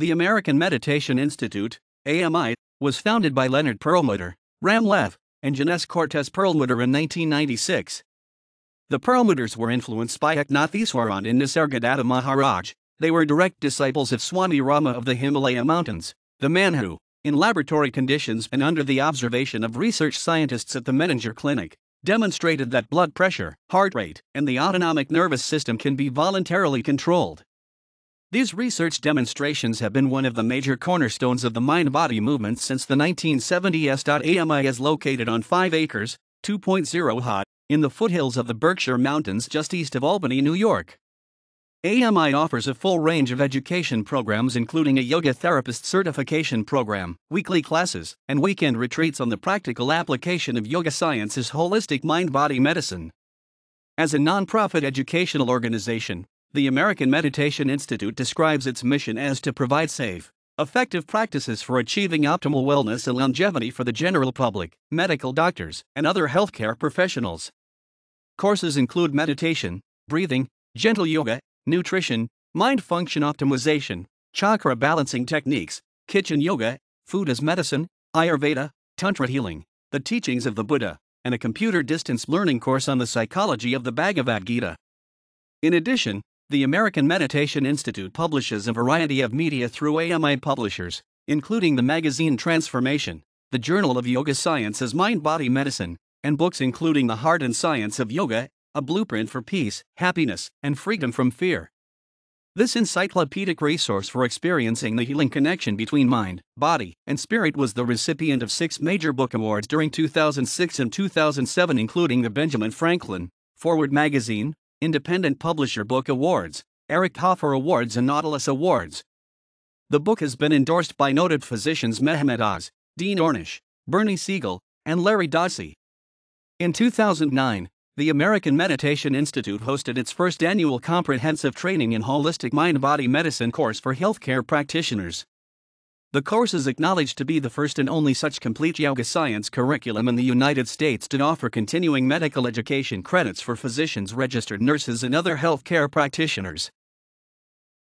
The American Meditation Institute, AMI, was founded by Leonard Perlmutter, Ram Lev, and Janes Cortez Perlmutter in 1996. The Perlmutters were influenced by Eknatheswaran and Nisargadatta Maharaj. They were direct disciples of Swami Rama of the Himalaya Mountains, the man who, in laboratory conditions and under the observation of research scientists at the Menninger Clinic, demonstrated that blood pressure, heart rate, and the autonomic nervous system can be voluntarily controlled. These research demonstrations have been one of the major cornerstones of the mind body movement since the 1970s. AMI is located on 5 acres, 2.0 hot, in the foothills of the Berkshire Mountains just east of Albany, New York. AMI offers a full range of education programs, including a yoga therapist certification program, weekly classes, and weekend retreats on the practical application of yoga science as holistic mind body medicine. As a nonprofit educational organization, the American Meditation Institute describes its mission as to provide safe, effective practices for achieving optimal wellness and longevity for the general public, medical doctors, and other healthcare professionals. Courses include meditation, breathing, gentle yoga, nutrition, mind function optimization, chakra balancing techniques, kitchen yoga, food as medicine, Ayurveda, Tantra healing, the teachings of the Buddha, and a computer distance learning course on the psychology of the Bhagavad Gita. In addition, the American Meditation Institute publishes a variety of media through AMI publishers, including the magazine Transformation, the Journal of Yoga Science, as Mind Body Medicine, and books including The Heart and Science of Yoga, A Blueprint for Peace, Happiness, and Freedom from Fear. This encyclopedic resource for experiencing the healing connection between mind, body, and spirit was the recipient of six major book awards during 2006 and 2007, including the Benjamin Franklin, Forward Magazine, Independent Publisher Book Awards, Eric Hoffer Awards, and Nautilus Awards. The book has been endorsed by noted physicians Mehmet Oz, Dean Ornish, Bernie Siegel, and Larry Dossey. In 2009, the American Meditation Institute hosted its first annual comprehensive training in holistic mind body medicine course for healthcare practitioners. The course is acknowledged to be the first and only such complete yoga science curriculum in the United States to offer continuing medical education credits for physicians, registered nurses, and other healthcare practitioners.